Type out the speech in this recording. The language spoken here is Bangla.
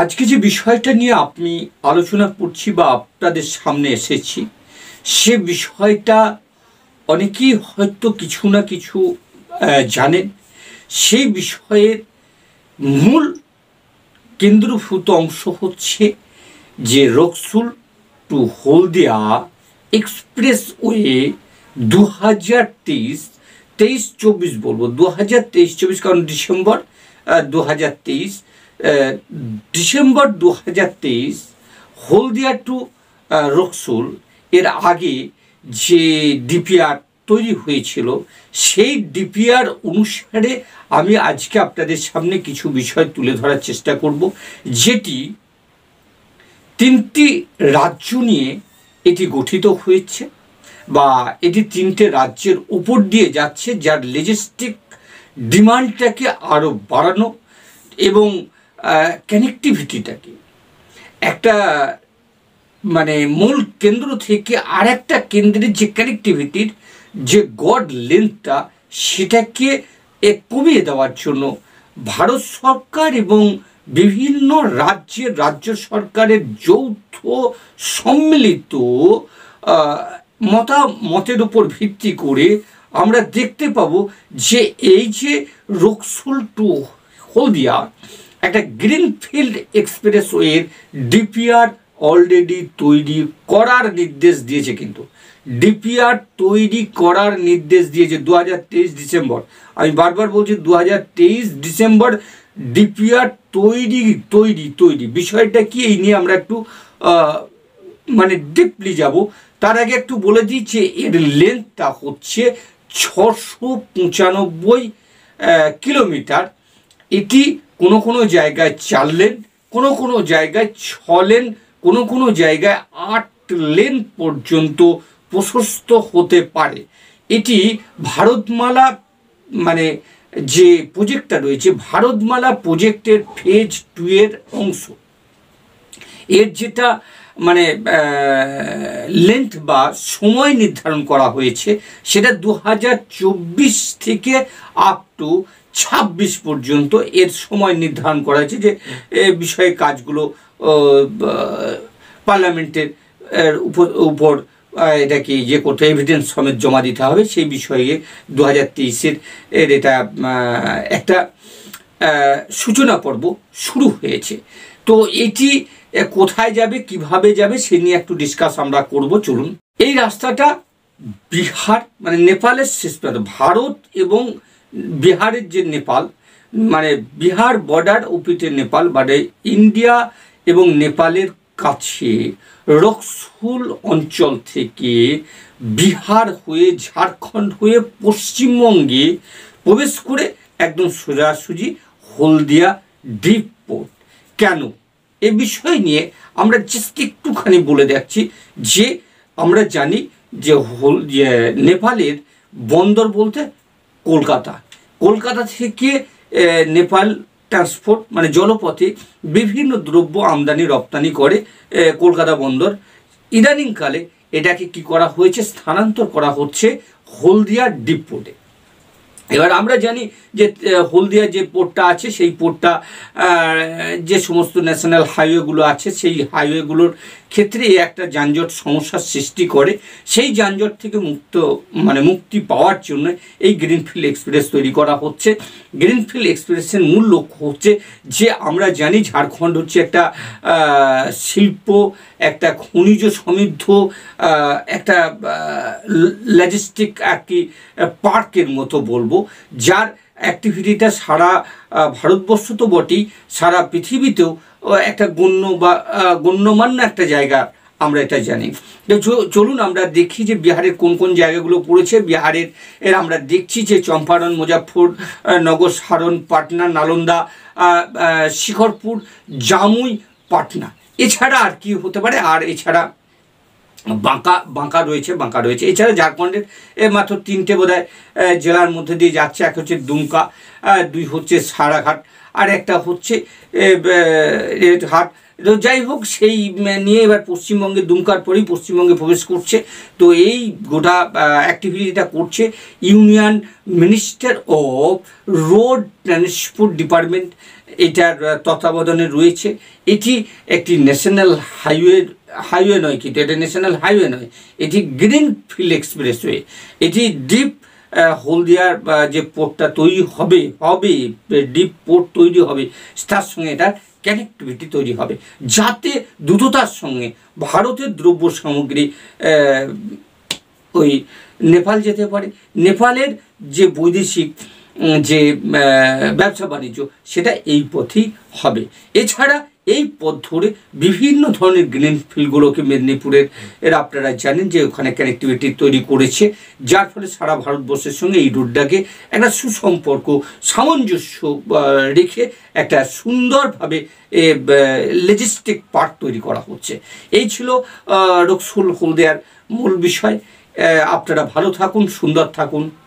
আজকে যে বিষয়টা নিয়ে আপনি আলোচনা করছি বা আপনাদের সামনে এসেছি সে বিষয়টা অনেকেই হয়তো কিছু না কিছু জানেন সেই বিষয়ের মূল কেন্দ্রভূত অংশ হচ্ছে যে রক্সুল টু হলদিয়া এক্সপ্রেসওয়ে দু হাজার তেইশ তেইশ চব্বিশ বলবো দু হাজার তেইশ চব্বিশ কারণ ডিসেম্বর দু হাজার তেইশ ডিসেম্বর দু হাজার তেইশ হলদিয়া টু রকসুল এর আগে যে ডিপিআর তৈরি হয়েছিল সেই ডিপিআর অনুসারে আমি আজকে আপনাদের সামনে কিছু বিষয় তুলে ধরার চেষ্টা করব যেটি তিনটি রাজ্য নিয়ে এটি গঠিত হয়েছে বা এটি তিনটে রাজ্যের উপর দিয়ে যাচ্ছে যার লেজিস্টিক ডিমান্ডটাকে আরও বাড়ানো এবং কানেক্টিভিটিটাকে একটা মানে মূল কেন্দ্র থেকে আর একটা কেন্দ্রের যে কানেক্টিভিটির যে গড লেন্থটা সেটাকে কমিয়ে দেওয়ার জন্য ভারত সরকার এবং বিভিন্ন রাজ্যের রাজ্য সরকারের যৌথ সম্মিলিত মতামতের উপর ভিত্তি করে আমরা দেখতে পাবো যে এই যে রক্সুল টু হলদিয়া একটা গ্রিনফিল্ড এক্সপ্রেসওয়ের ডিপিআর অলরেডি তৈরি করার নির্দেশ দিয়েছে কিন্তু ডিপিআর তৈরি করার নির্দেশ দিয়েছে দু ডিসেম্বর আমি বারবার বলছি দু ডিসেম্বর ডিপিআর তৈরি তৈরি তৈরি বিষয়টা কি এই নিয়ে আমরা একটু মানে ডিপলি যাব তার আগে একটু বলে দিই যে এর লেন্থটা হচ্ছে ছশো পঁচানব্বই কিলোমিটার এটি কোনো কোনো জায়গায় চার লেন কোনো কোনো জায়গায় ছ লেন কোনো কোনো জায়গায় আট লেন পর্যন্ত প্রশস্ত হতে পারে এটি ভারতমালা মানে যে প্রজেক্টটা রয়েছে ভারতমালা প্রজেক্টের ফেজ টু এর অংশ এর যেটা মানে লেন্থ বা সময় নির্ধারণ করা হয়েছে সেটা দু থেকে আপ টু ছাব্বিশ পর্যন্ত এর সময় নির্ধারণ করা হয়েছে যে এ বিষয়ে কাজগুলো পার্লামেন্টের উপর এটাকে যে ইয়ে করতে এভিডেন্স সমেত জমা দিতে হবে সেই বিষয়ে দু হাজার তেইশের এর এটা একটা সূচনা পর্ব শুরু হয়েছে তো এটি এ কোথায় যাবে কিভাবে যাবে সে নিয়ে একটু ডিসকাস আমরা করব চলুন এই রাস্তাটা বিহার মানে নেপালের শেষ প্রান্ত ভারত এবং বিহারের যে নেপাল মানে বিহার বর্ডার ওপিটে নেপাল মানে ইন্ডিয়া এবং নেপালের কাছে রক্সুল অঞ্চল থেকে বিহার হয়ে ঝাড়খণ্ড হয়ে পশ্চিমবঙ্গে প্রবেশ করে একদম সোজাসুজি হলদিয়া ডিপ পোর্ট কেন এ বিষয় নিয়ে আমরা জাস্ট একটুখানি বলে দেখছি যে আমরা জানি যে হোল নেপালের বন্দর বলতে কলকাতা কলকাতা থেকে নেপাল ট্রান্সপোর্ট মানে জলপথে বিভিন্ন দ্রব্য আমদানি রপ্তানি করে কলকাতা বন্দর ইদানিংকালে এটাকে কি করা হয়েছে স্থানান্তর করা হচ্ছে হলদিয়া ডিপোর্টে এবার আমরা জানি যে হলদিয়া যে পোর্টটা আছে সেই পোর্টটা যে সমস্ত ন্যাশনাল হাইওয়েগুলো আছে সেই হাইওয়েগুলোর ক্ষেত্রে একটা যানজট সমস্যার সৃষ্টি করে সেই যানজট থেকে মুক্ত মানে মুক্তি পাওয়ার জন্য এই গ্রিনফিল্ড এক্সপ্রেস তৈরি করা হচ্ছে গ্রিনফিল্ড এক্সপ্রেসের মূল লক্ষ্য হচ্ছে যে আমরা জানি ঝাড়খণ্ড হচ্ছে একটা শিল্প একটা খনিজ সমৃদ্ধ একটা লজিস্টিক আর কি পার্কের মতো বলবো যার অ্যাক্টিভিটিটা সারা ভারতবর্ষ তো বটেই সারা পৃথিবীতেও একটা গণ্য বা গণ্যমান্য একটা জায়গা আমরা এটা জানি তো চলুন আমরা দেখি যে বিহারের কোন কোন জায়গাগুলো পড়েছে বিহারের এর আমরা দেখছি যে চম্পারণ মুজাফর নগর সারণ পাটনা নালন্দা শিখরপুর জামুই পাটনা এছাড়া আর কি হতে পারে আর এছাড়া বাঁকা বাঁকা রয়েছে বাঁকা রয়েছে এছাড়া ঝাড়খণ্ডের এর মাত্র তিনটে বোধ জেলার মধ্যে দিয়ে যাচ্ছে এক হচ্ছে দুমকা দুই হচ্ছে সারাঘাট আর একটা হচ্ছে হাট তো যাই হোক সেই নিয়ে এবার পশ্চিমবঙ্গে দুমকার পরেই পশ্চিমবঙ্গে প্রবেশ করছে তো এই গোটা অ্যাক্টিভিটিটা করছে union minister of road transport department এটার তত্ত্বাবধানে রয়েছে এটি একটি ন্যাশনাল হাইওয়ে হাইওয়ে নয় কিন্তু এটা ন্যাশনাল হাইওয়ে নয় এটি গ্রিন ফিল্ড এক্সপ্রেসওয়ে এটি ডিপ হলদিয়ার যে পোর্টটা তৈরি হবে হবে ডিপ পোর্ট তৈরি হবে তার সঙ্গে এটা কানেক্টিভিটি তৈরি হবে যাতে দ্রুততার সঙ্গে ভারতের দ্রব্য সামগ্রী ওই নেপাল যেতে পারে নেপালের যে বৈদেশিক যে ব্যবসা বাণিজ্য সেটা এই পথেই হবে এছাড়া এই পথ ধরে বিভিন্ন ধরনের গ্রিন ফিল্ডগুলোকে মেদিনীপুরের এর আপনারা জানেন যে ওখানে কানেক্টিভিটি তৈরি করেছে যার ফলে সারা ভারতবর্ষের সঙ্গে এই রোডটাকে একটা সুসম্পর্ক সামঞ্জস্য রেখে একটা সুন্দরভাবে এ লেজিস্টিক পার্ক তৈরি করা হচ্ছে এই ছিল রকসুল হলদিয়ার মূল বিষয় আপনারা ভালো থাকুন সুন্দর থাকুন